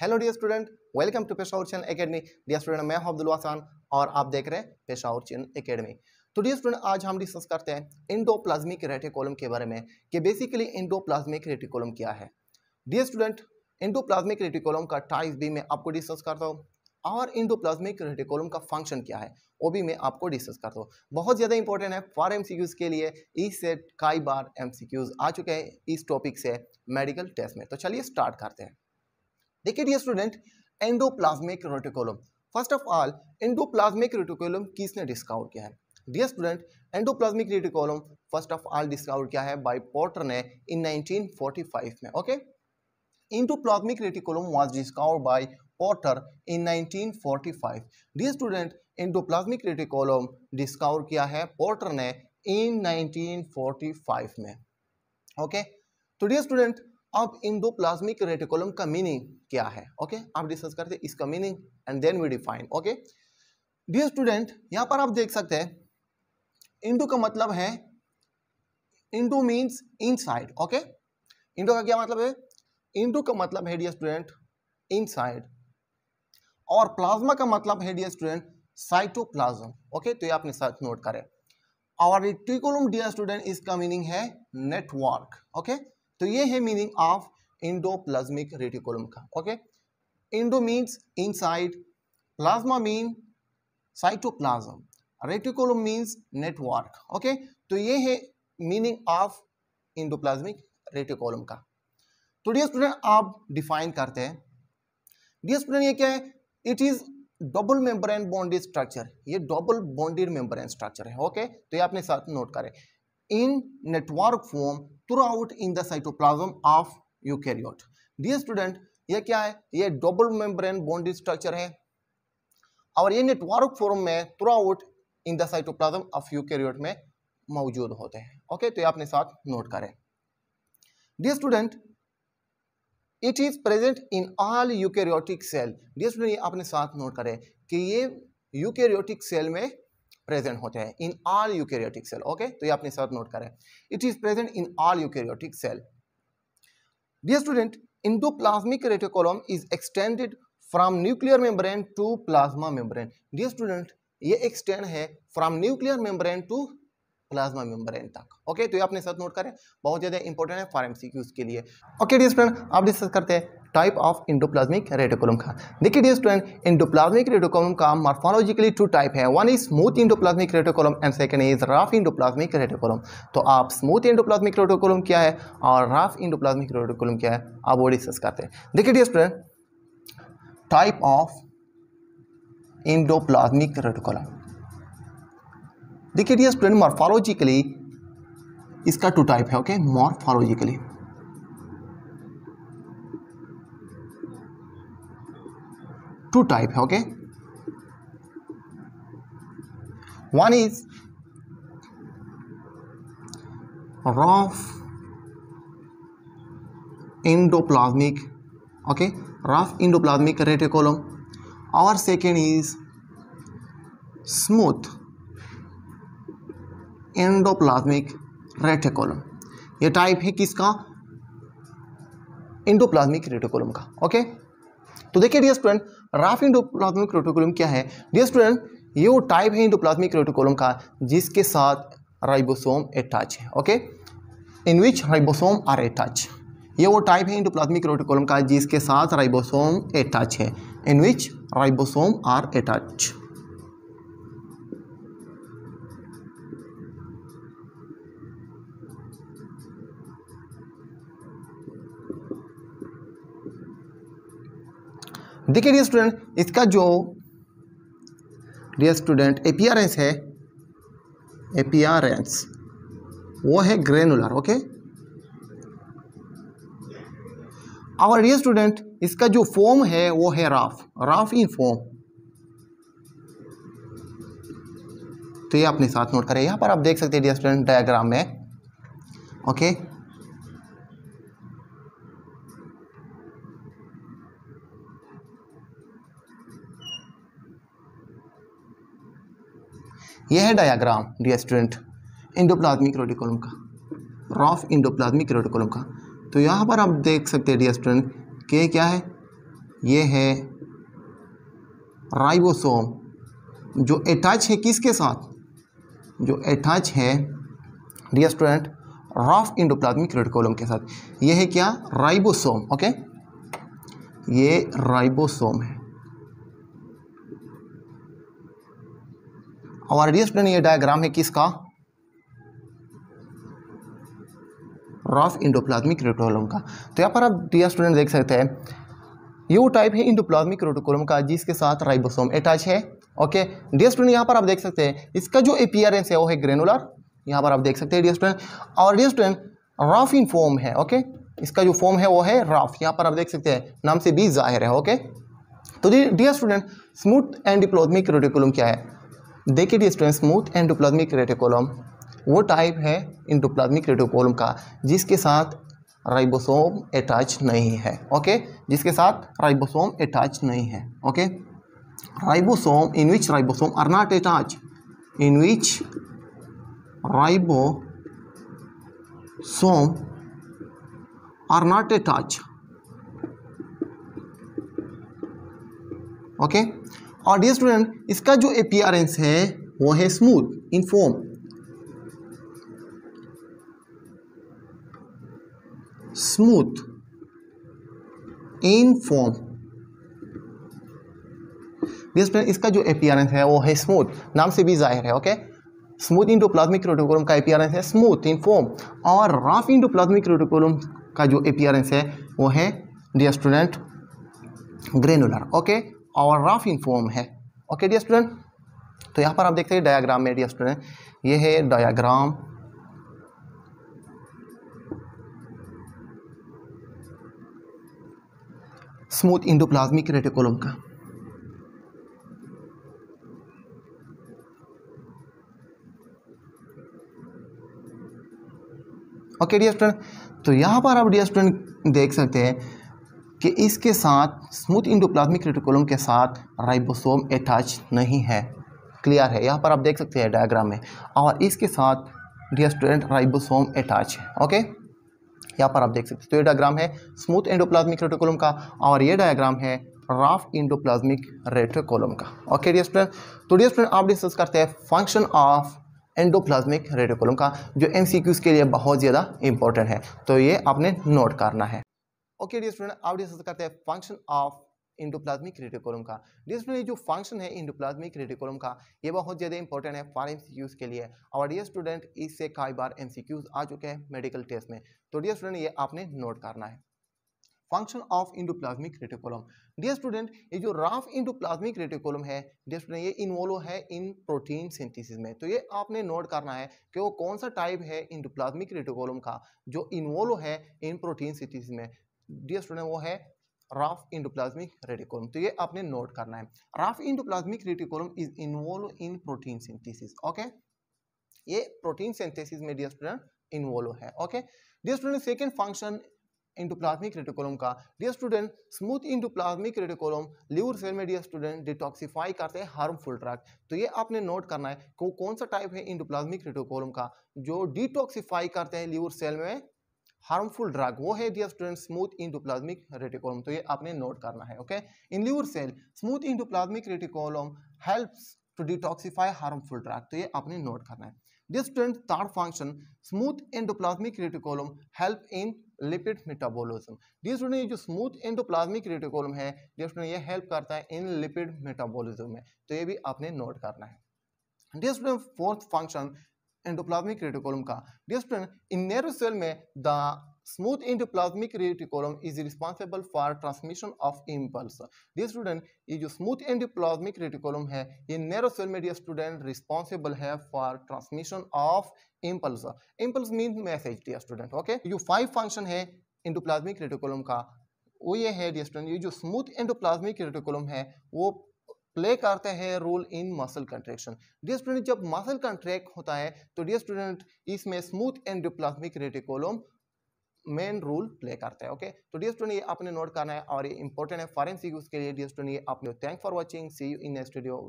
Hello dear student welcome to Peshawar Chain Academy dear student मैं अब्दुल वासान और आप देख रहे हैं पेशावर चैन एकेडमी तो डियर स्टूडेंट आज हम डिस्कस करते हैं इंडोप्लाज्मिक रेटिकोलम के बारे में कि बेसिकली इंडोप्लाज्मिक रेटिकोलम क्या है डियर स्टूडेंट इंडोप्लाज्मिक रेटिकोलम का टाइप भी मैं आपको डिस्कस करता हूँ और इंडोप्लाज्मिक रेटिकोलम का फंक्शन क्या है वो भी मैं आपको डिस्कस करता हूँ बहुत ज़्यादा इंपॉर्टेंट है फॉर एम के लिए ई सेट कई बार एम आ चुके हैं इस टॉपिक से मेडिकल टेस्ट में तो चलिए स्टार्ट करते हैं देखिए dear student endoplasmic reticulum first of all endoplasmic reticulum किसने डिस्काउंट किया है dear student endoplasmic reticulum first of all discount किया है बाय पोर्टर ने इन 1945 में okay endoplasmic reticulum was discount by Porter in 1945 dear student endoplasmic reticulum discount किया है Porter ने इन 1945 में ओके okay? तो डियर स्टूडेंट अब इन दो प्लाज्मिक रेटिकुलम का मीनिंग क्या है ओके okay? आप डिस्कस करते हैं इसका meaning and then we define okay dear student यहां पर आप देख सकते हैं इंडो का मतलब है endo means inside okay endo का क्या मतलब है इंडो का मतलब है डियर स्टूडेंट इनसाइड और प्लाज्मा का मतलब है डियर स्टूडेंट साइटोप्लाज्म ओके तो ये आपने साथ नोट करें और रेटिकुलम डियर स्टूडेंट इसका मीनिंग है नेटवर्क ओके okay? तो ये है meaning of endo plasmic reticulum का okay endo means inside plasma mean cytoplasm reticulum means network okay तो ये है मीनिंग ऑफ इंडोप्लाज्मिक रेटिकुलम का तो डियर स्टूडेंट आप डिफाइन करते हैं डियर स्टूडेंट ये क्या है it is double membrane bonded structure ये डबल बॉन्डेड मेम्ब्रेन स्ट्रक्चर है ओके तो ये आपने साथ नोट करें in network form throughout in the cytoplasm of eukaryote. Dear student, ये क्या है ये डबल मेम्ब्रेन बॉन्ड स्ट्रक्चर है और ये नेटवर्क फॉर्म में throughout in the cytoplasm of eukaryote में मौजूद होते हैं ओके तो ये अपने साथ नोट करें dear student it is present in all eukaryotic cell dear student ये अपने साथ नोट करें कि ये यूकेरियोटिक सेल में प्रेजेंट होते हैं in all eukaryotic cell okay तो ये आपने साथ नोट करें it is present in all eukaryotic cell dear student endo plasmic reticulum is extended from nuclear membrane to plasma membrane dear student ये extend है from nuclear membrane to plasma membrane तक okay तो ये अपने साथ note करें बहुत ज़्यादा इंपॉर्टेंट है फॉर एम के लिए ओके डियर स्टूडेंट आप डिस्कस करते हैं टाइप ऑफ इंडोप्लाज्मिक रेडिकोलम का देखिए डियर स्टूडेंट इंडोप्लाज्मिक रेडिकोलम का मार्फोलॉजिकली टू टाइप है one is smooth endoplasmic reticulum and second is rough endoplasmic reticulum तो आप स्मूथ इंडोप्लाज्मिक रेडिकोलम क्या है और राफ इंडोप्लाज्मिक रेडिकोलम क्या है आप वो डिस्कस करते हैं देखिए dear student type of endoplasmic reticulum देखिए डियर स्टूडेंट मॉर्फोलॉजिकली इसका टू टाइप है ओके मॉर्फोलॉजिकली टू टाइप है okay one is rough endoplasmic okay rough endoplasmic reticulum और second is smooth endoplasmic reticulum ये टाइप है किसका इंडोप्लाज्मिक रेटिकुलम का okay तो देखिए dear student rough endoplasmic reticulum क्या है डियर स्टूडेंट ये वो टाइप है इंडोप्लाज्मिक रेटिकुलम का जिसके साथ राइबोसोम अटैच है okay in which ribosome are attach ये वो टाइप है इंडोप्लाज्मिक रेटिकुलम का जिसके साथ राइबोसोम अटैच है in which ribosome are attach देखिए डियर स्टूडेंट इसका जो डियर स्टूडेंट एपियरेंस है एपियरेंस वो है ग्रेनुलर ओके और डियर स्टूडेंट इसका जो फॉर्म है वो है राफ राफ इन फॉर्म तो ये अपने साथ नोट करें यहाँ पर आप देख सकते हैं डियर स्टूडेंट डायग्राम में ओके यह है diagram dear student endoplasmic reticulum का रॉफ इंडोप्लाज्मिक रोडिकोलम का तो यहाँ पर आप देख सकते हैं डी स्टूडेंट के क्या है ये है राइबोसोम जो अटैच है किसके साथ जो अटैच है dear student rough endoplasmic reticulum के साथ ये है क्या राइबोसोम ओके ये राइबोसोम है हमारा डियर स्टूडेंट ये डायग्राम है किसका रॉफ इंडोप्लाज्मिक रेटोकोलम का तो यहाँ पर आप डियर स्टूडेंट देख सकते हैं ये वो टाइप है इंडोप्लाज्मिक रोटोकोलम का जिसके साथ राइबोसोम अटैच है ओके डियर स्टूडेंट यहाँ पर आप देख सकते हैं इसका जो अपियरेंस है वो है ग्रेनुलर यहाँ पर आप देख सकते हैं डियर स्टूडेंट और dear student rough in form है ओके इसका जो फॉर्म है वो है रॉफ यहाँ पर आप देख सकते हैं नाम से भी जाहिर है ओके तो dear student smooth endoplasmic reticulum क्या है देखिए स्टूडेंट स्मूथ एंडोप्लाज्मिक रेटिकोलम वो टाइप है इन डुप्लाज्मिक रेटिकोलम का जिसके साथ राइबोसोम अटैच नहीं है ओके जिसके साथ राइबोसोम अटैच नहीं है okay ribosome in which ribosome are not attach in which ribosome are not attach okay okay? और डी स्टूडेंट इसका जो अपियरेंस है वो है smooth in form smooth in form student इसका जो अपियरेंस है वो है स्मूथ नाम से भी जाहिर है okay smooth endo plasmic reticulum का अपियरेंस है स्मूथ इन फॉर्म और रफ इंडो प्लाज्मिक रोटोकोलम का जो अपियरेंस है वो है डी स्टूडेंट ग्रेनुलर ओके और रफ इन फॉर्म है ओके डियर स्टूडेंट तो यहाँ पर आप देखते हैं डायाग्राम में डियर स्टूडेंट ये है डायाग्राम स्मूथ इंडोप्लाज्मिक रेटिकोलम का ओके डियर स्टूडेंट तो यहाँ पर आप डियर स्टूडेंट देख सकते हैं कि इसके साथ स्मूथ इंडोप्लाज्मिक रेटिकुलम के साथ राइबोसोम अटैच नहीं है क्लियर है यहाँ पर आप देख सकते हैं डायग्राम में और इसके साथ डियर स्टूडेंट राइबोसोम अटैच है ओके यहाँ पर आप देख सकते हैं तो ये डायग्राम है स्मूथ इंडोप्लाज्मिक रेटिकुलम का और ये डायग्राम है राफ इंडोप्लाज्मिक रेटिकुलम का ओके डियर स्टूडेंट तो डियर स्टूडेंट आप डिस्कस करते हैं फंक्शन ऑफ एंडोप्लाज्मिक रेटिकुलम का जो एम के लिए बहुत ज़्यादा इंपॉर्टेंट है तो ये आपने नोट करना है ओके डी स्टूडेंट आप डिस्कस करते हैं फंक्शन ऑफ इंडोप्लाज्मिक रेडियोकोलम का डियर स्टूडेंट जो फंक्शन है इंडोप्लाज्मिक रेडियोकोलम का ये बहुत ज़्यादा इंपॉर्टेंट है फॉर एम के लिए और डी स्टूडेंट इससे कई बार एम आ चुके हैं मेडिकल टेस्ट में तो डी स्टूडेंट ये आपने नोट करना है function of endoplasmic reticulum dear student ये जो राफ इंडोप्लाज्मिक रेटिकुलम है डी स्टूडेंट ये इन्वॉल्व है इन प्रोटीन सिंथेसिस में तो ये आपने नोट करना है कि वो कौन सा टाइप है इंडोप्लाज्मिक रेटिकुलम का जो इन्वॉल्व है इन प्रोटीन सिंथेसिस में डियर स्टूडेंट वो है राफ इंडोप्लाज्मिक रेडिकोलम तो ये आपने नोट करना है rough endoplasmic reticulum is involve in protein synthesis okay ये प्रोटीन सिंथेसिस में डियर स्टूडेंट इन्वॉल्व है okay dear student second function endoplasmic reticulum का dear student smooth endoplasmic reticulum liver cell में डियर स्टूडेंट डिटॉक्सिफाई करते हैं harmful drug तो ये आपने नोट करना है कौन सा टाइप है इंडोप्लाज्मिक रेडिकोलम का जो डिटॉक्सिफाई करते हैं लिवर सेल में हार्मफुल ड्रग वो है dear student smooth endoplasmic reticulum तो ये आपने नोट करना है okay in liver cell smooth endoplasmic reticulum helps to detoxify harmful drug तो ये आपने नोट करना है student third function smooth endoplasmic reticulum help in lipid metabolism student ये जो स्मूथ इंडोप्लाज्मिक रेटिकोलम है स्टूडेंट ये हेल्प करता है इन लिपिड मेटाबॉलिज्म में तो ये भी आपने नोट करना है dear fourth function endoplasmic reticulum का dear student in nerve cell में the smooth endoplasmic reticulum is responsible for transmission of impulse dear student ye jo smooth endoplasmic reticulum hai ye neurocellular media student responsible hai for transmission of impulse impulse means message dear student okay jo five function hai endoplasmic reticulum ka वो ये है dear student ये जो smooth endoplasmic reticulum है वो play करते हैं role in muscle contraction dear student जब मसल कंट्रैक्ट होता है तो डियर स्टूडेंट इसमें smooth endoplasmic reticulum main role play करता है ओके तो डियर स्टूडेंट ये आपने नोट करना है और ये इंपॉर्टेंट है फॉरेंसिक उसके लिए डियर स्टूडेंट ये आपने thank for watching see you in studio